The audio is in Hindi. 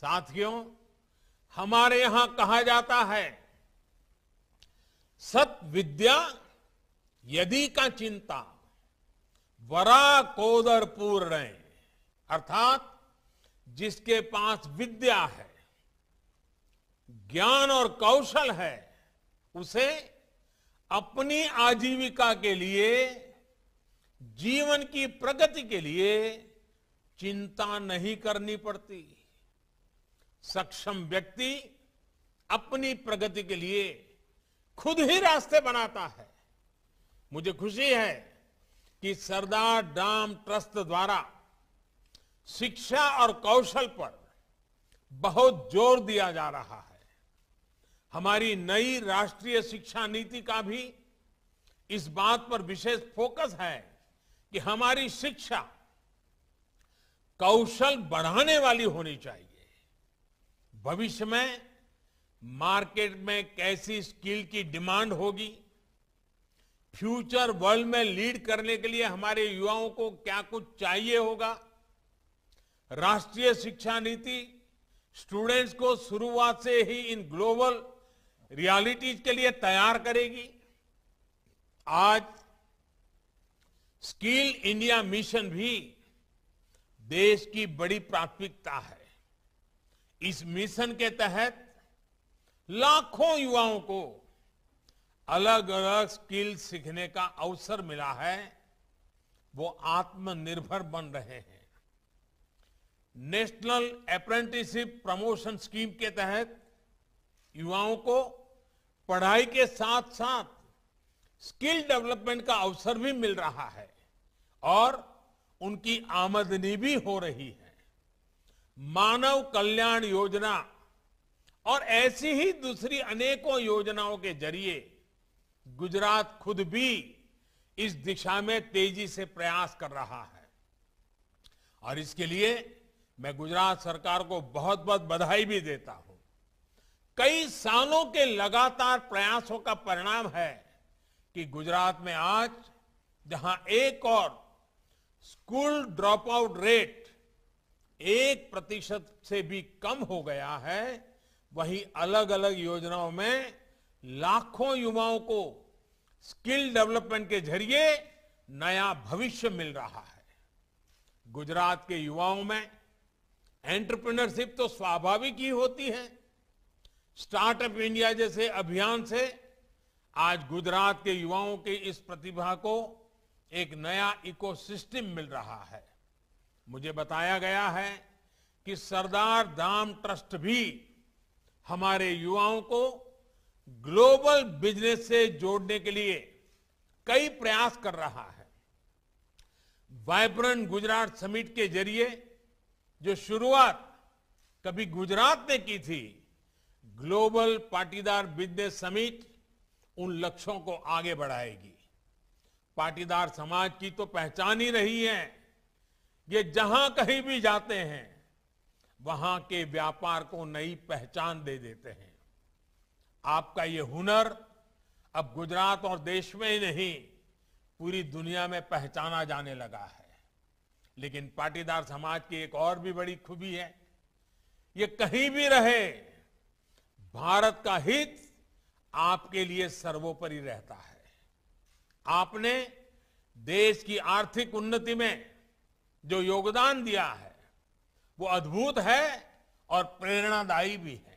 साथियों हमारे यहां कहा जाता है सत विद्या यदि का चिंता वरा कोदर पूर्ण अर्थात जिसके पास विद्या है ज्ञान और कौशल है उसे अपनी आजीविका के लिए जीवन की प्रगति के लिए चिंता नहीं करनी पड़ती सक्षम व्यक्ति अपनी प्रगति के लिए खुद ही रास्ते बनाता है मुझे खुशी है कि सरदार डाम ट्रस्ट द्वारा शिक्षा और कौशल पर बहुत जोर दिया जा रहा है हमारी नई राष्ट्रीय शिक्षा नीति का भी इस बात पर विशेष फोकस है कि हमारी शिक्षा कौशल बढ़ाने वाली होनी चाहिए भविष्य में मार्केट में कैसी स्किल की डिमांड होगी फ्यूचर वर्ल्ड में लीड करने के लिए हमारे युवाओं को क्या कुछ चाहिए होगा राष्ट्रीय शिक्षा नीति स्टूडेंट्स को शुरुआत से ही इन ग्लोबल रियलिटीज के लिए तैयार करेगी आज स्किल इंडिया मिशन भी देश की बड़ी प्राथमिकता है इस मिशन के तहत लाखों युवाओं को अलग अलग स्किल सीखने का अवसर मिला है वो आत्मनिर्भर बन रहे हैं नेशनल अप्रेंटिसशिप प्रमोशन स्कीम के तहत युवाओं को पढ़ाई के साथ साथ स्किल डेवलपमेंट का अवसर भी मिल रहा है और उनकी आमदनी भी हो रही है मानव कल्याण योजना और ऐसी ही दूसरी अनेकों योजनाओं के जरिए गुजरात खुद भी इस दिशा में तेजी से प्रयास कर रहा है और इसके लिए मैं गुजरात सरकार को बहुत बहुत बधाई भी देता हूं कई सालों के लगातार प्रयासों का परिणाम है कि गुजरात में आज जहां एक और स्कूल ड्रॉप आउट रेट एक प्रतिशत से भी कम हो गया है वहीं अलग अलग योजनाओं में लाखों युवाओं को स्किल डेवलपमेंट के जरिए नया भविष्य मिल रहा है गुजरात के युवाओं में एंटरप्रेन्योरशिप तो स्वाभाविक ही होती है स्टार्टअप इंडिया जैसे अभियान से आज गुजरात के युवाओं की इस प्रतिभा को एक नया इकोसिस्टम मिल रहा है मुझे बताया गया है कि सरदार धाम ट्रस्ट भी हमारे युवाओं को ग्लोबल बिजनेस से जोड़ने के लिए कई प्रयास कर रहा है वाइब्रेंट गुजरात समिट के जरिए जो शुरुआत कभी गुजरात ने की थी ग्लोबल पाटीदार बिजनेस समिट उन लक्ष्यों को आगे बढ़ाएगी पाटीदार समाज की तो पहचान ही रही है ये जहां कहीं भी जाते हैं वहां के व्यापार को नई पहचान दे देते हैं आपका ये हुनर अब गुजरात और देश में ही नहीं पूरी दुनिया में पहचाना जाने लगा है लेकिन पाटीदार समाज की एक और भी बड़ी खूबी है ये कहीं भी रहे भारत का हित आपके लिए सर्वोपरि रहता है आपने देश की आर्थिक उन्नति में जो योगदान दिया है वो अद्भुत है और प्रेरणादायी भी है